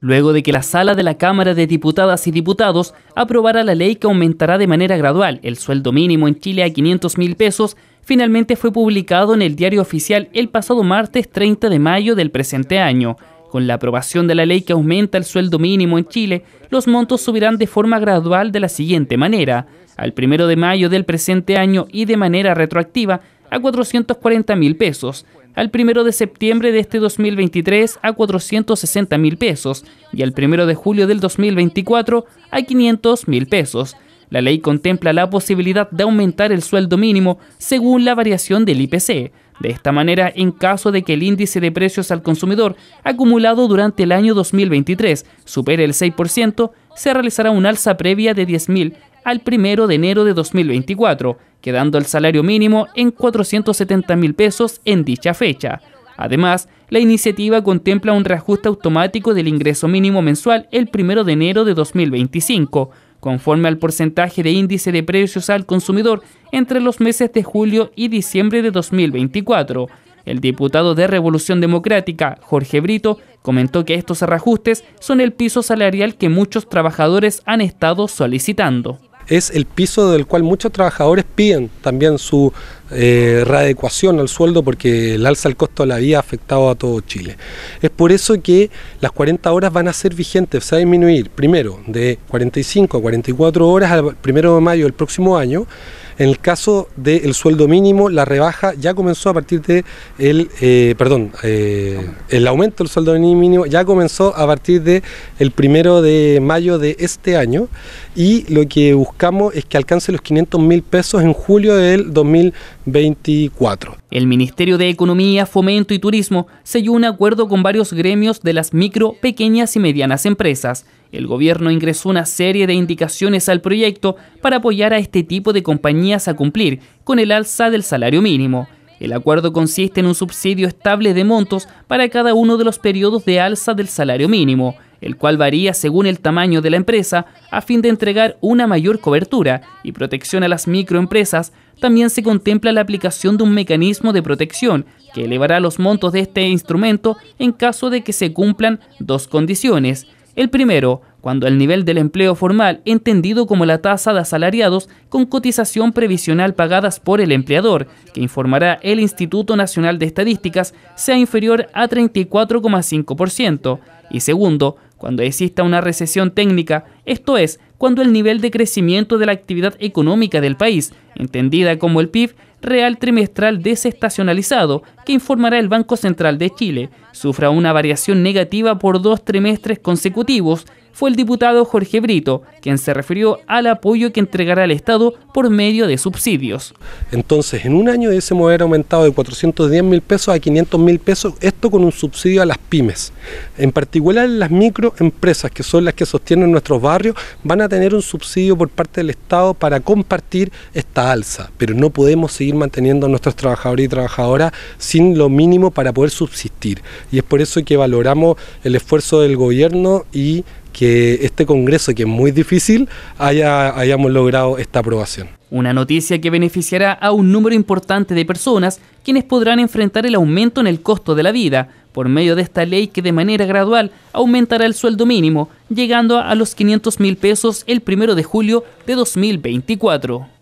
Luego de que la sala de la Cámara de Diputadas y Diputados aprobara la ley que aumentará de manera gradual el sueldo mínimo en Chile a 500 mil pesos, finalmente fue publicado en el diario oficial el pasado martes 30 de mayo del presente año. Con la aprobación de la ley que aumenta el sueldo mínimo en Chile, los montos subirán de forma gradual de la siguiente manera. Al 1 de mayo del presente año y de manera retroactiva a 440 mil pesos, al 1 de septiembre de este 2023 a 460 mil pesos y al 1 de julio del 2024 a 500 mil pesos. La ley contempla la posibilidad de aumentar el sueldo mínimo según la variación del IPC. De esta manera, en caso de que el índice de precios al consumidor acumulado durante el año 2023 supere el 6%, se realizará un alza previa de 10.000 al 1 de enero de 2024, quedando el salario mínimo en 470 mil pesos en dicha fecha. Además, la iniciativa contempla un reajuste automático del ingreso mínimo mensual el 1 de enero de 2025, conforme al porcentaje de índice de precios al consumidor entre los meses de julio y diciembre de 2024. El diputado de Revolución Democrática, Jorge Brito, comentó que estos reajustes son el piso salarial que muchos trabajadores han estado solicitando es el piso del cual muchos trabajadores piden también su eh, readecuación al sueldo porque el alza del costo de la vida ha afectado a todo Chile. Es por eso que las 40 horas van a ser vigentes, se va a disminuir primero de 45 a 44 horas al primero de mayo del próximo año en el caso del sueldo mínimo, la rebaja ya comenzó a partir de el, eh, perdón, eh, el aumento del sueldo mínimo ya comenzó a partir de el primero de mayo de este año y lo que buscamos es que alcance los 500 mil pesos en julio del 2024. El Ministerio de Economía, Fomento y Turismo selló un acuerdo con varios gremios de las micro, pequeñas y medianas empresas el gobierno ingresó una serie de indicaciones al proyecto para apoyar a este tipo de compañías a cumplir con el alza del salario mínimo. El acuerdo consiste en un subsidio estable de montos para cada uno de los periodos de alza del salario mínimo, el cual varía según el tamaño de la empresa, a fin de entregar una mayor cobertura y protección a las microempresas. También se contempla la aplicación de un mecanismo de protección que elevará los montos de este instrumento en caso de que se cumplan dos condiciones el primero, cuando el nivel del empleo formal, entendido como la tasa de asalariados con cotización previsional pagadas por el empleador, que informará el Instituto Nacional de Estadísticas, sea inferior a 34,5%. Y segundo, cuando exista una recesión técnica, esto es, cuando el nivel de crecimiento de la actividad económica del país, entendida como el PIB, real trimestral desestacionalizado que informará el Banco Central de Chile, sufra una variación negativa por dos trimestres consecutivos fue el diputado Jorge Brito, quien se refirió al apoyo que entregará el Estado por medio de subsidios. Entonces, en un año ese haber aumentado de 410 mil pesos a 500 mil pesos, esto con un subsidio a las pymes. En particular, las microempresas, que son las que sostienen nuestros barrios, van a tener un subsidio por parte del Estado para compartir esta alza, pero no podemos seguir manteniendo a nuestros trabajadores y trabajadoras sin lo mínimo para poder subsistir. Y es por eso que valoramos el esfuerzo del gobierno y que este Congreso, que es muy difícil, haya, hayamos logrado esta aprobación. Una noticia que beneficiará a un número importante de personas, quienes podrán enfrentar el aumento en el costo de la vida, por medio de esta ley que de manera gradual aumentará el sueldo mínimo, llegando a los 500 mil pesos el 1 de julio de 2024.